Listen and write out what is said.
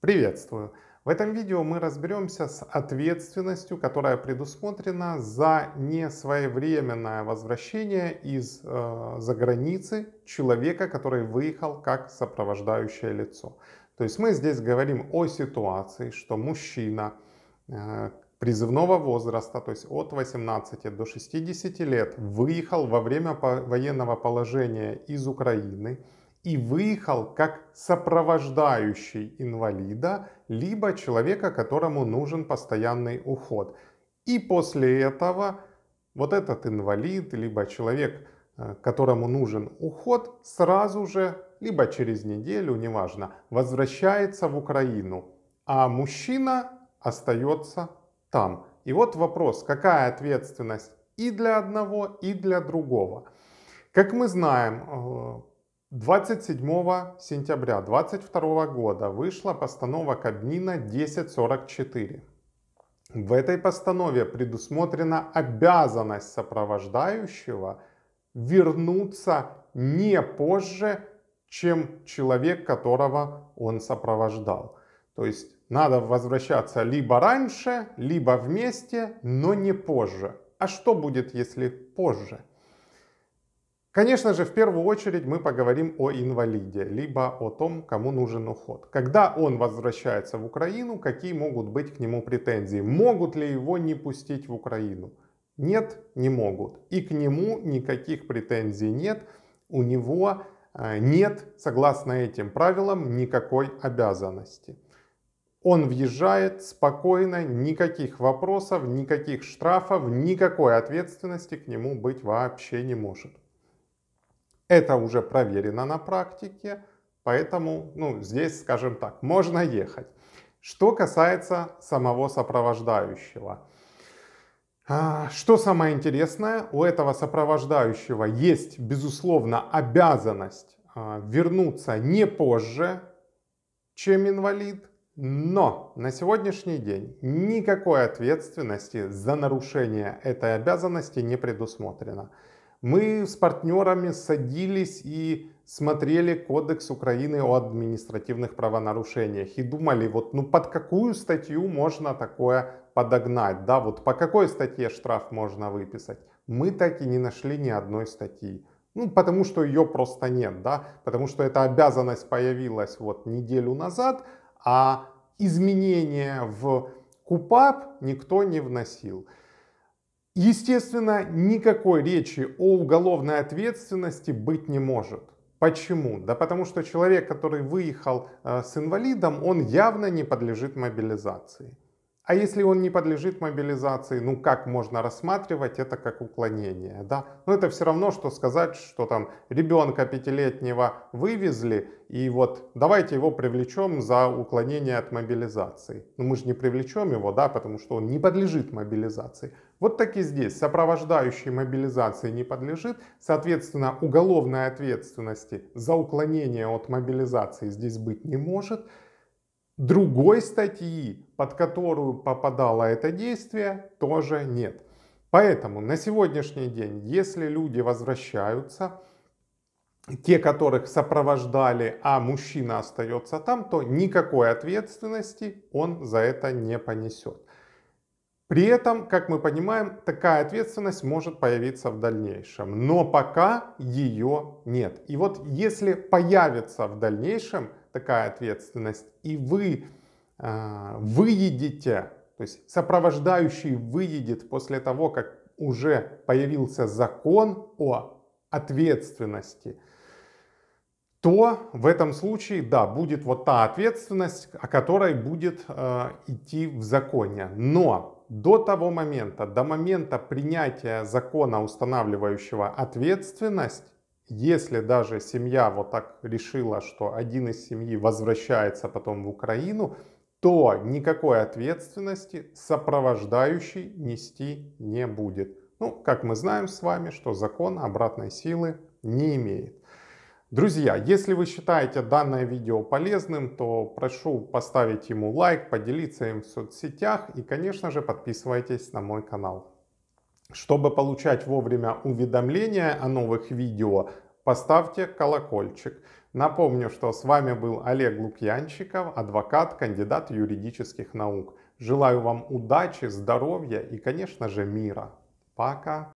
Приветствую! В этом видео мы разберемся с ответственностью, которая предусмотрена за несвоевременное возвращение из э, за границы человека, который выехал как сопровождающее лицо. То есть мы здесь говорим о ситуации, что мужчина э, призывного возраста, то есть от 18 до 60 лет, выехал во время военного положения из Украины, и выехал как сопровождающий инвалида, либо человека, которому нужен постоянный уход. И после этого вот этот инвалид, либо человек, э, которому нужен уход, сразу же, либо через неделю, неважно, возвращается в Украину, а мужчина остается там. И вот вопрос, какая ответственность и для одного, и для другого. Как мы знаем, э, 27 сентября 2022 года вышла постанова Кабмина 1044. В этой постанове предусмотрена обязанность сопровождающего вернуться не позже, чем человек, которого он сопровождал. То есть надо возвращаться либо раньше, либо вместе, но не позже. А что будет, если позже? Конечно же, в первую очередь мы поговорим о инвалиде, либо о том, кому нужен уход. Когда он возвращается в Украину, какие могут быть к нему претензии? Могут ли его не пустить в Украину? Нет, не могут. И к нему никаких претензий нет. У него э, нет, согласно этим правилам, никакой обязанности. Он въезжает спокойно, никаких вопросов, никаких штрафов, никакой ответственности к нему быть вообще не может. Это уже проверено на практике, поэтому ну, здесь, скажем так, можно ехать. Что касается самого сопровождающего. А, что самое интересное, у этого сопровождающего есть, безусловно, обязанность а, вернуться не позже, чем инвалид, но на сегодняшний день никакой ответственности за нарушение этой обязанности не предусмотрено. Мы с партнерами садились и смотрели Кодекс Украины о административных правонарушениях и думали, вот ну под какую статью можно такое подогнать, да, вот по какой статье штраф можно выписать. Мы так и не нашли ни одной статьи. Ну, потому что ее просто нет, да, потому что эта обязанность появилась вот неделю назад, а изменения в КУПАП никто не вносил. Естественно, никакой речи о уголовной ответственности быть не может. Почему? Да потому что человек, который выехал э, с инвалидом, он явно не подлежит мобилизации. А если он не подлежит мобилизации, ну как можно рассматривать это как уклонение, да? Ну это все равно, что сказать, что там ребенка пятилетнего вывезли, и вот давайте его привлечем за уклонение от мобилизации. Но ну, мы же не привлечем его, да, потому что он не подлежит мобилизации. Вот так и здесь, сопровождающий мобилизации не подлежит, соответственно, уголовной ответственности за уклонение от мобилизации здесь быть не может. Другой статьи под которую попадало это действие, тоже нет. Поэтому на сегодняшний день, если люди возвращаются, те, которых сопровождали, а мужчина остается там, то никакой ответственности он за это не понесет. При этом, как мы понимаем, такая ответственность может появиться в дальнейшем, но пока ее нет. И вот если появится в дальнейшем такая ответственность, и вы а, выедете, то есть сопровождающий выедет после того, как уже появился закон о ответственности, то в этом случае, да, будет вот та ответственность, о которой будет э, идти в законе. Но до того момента, до момента принятия закона, устанавливающего ответственность, если даже семья вот так решила, что один из семьи возвращается потом в Украину, то никакой ответственности сопровождающий нести не будет. Ну, как мы знаем с вами, что закон обратной силы не имеет. Друзья, если вы считаете данное видео полезным, то прошу поставить ему лайк, поделиться им в соцсетях и, конечно же, подписывайтесь на мой канал. Чтобы получать вовремя уведомления о новых видео, поставьте колокольчик. Напомню, что с вами был Олег Лукьянчиков, адвокат, кандидат юридических наук. Желаю вам удачи, здоровья и, конечно же, мира. Пока!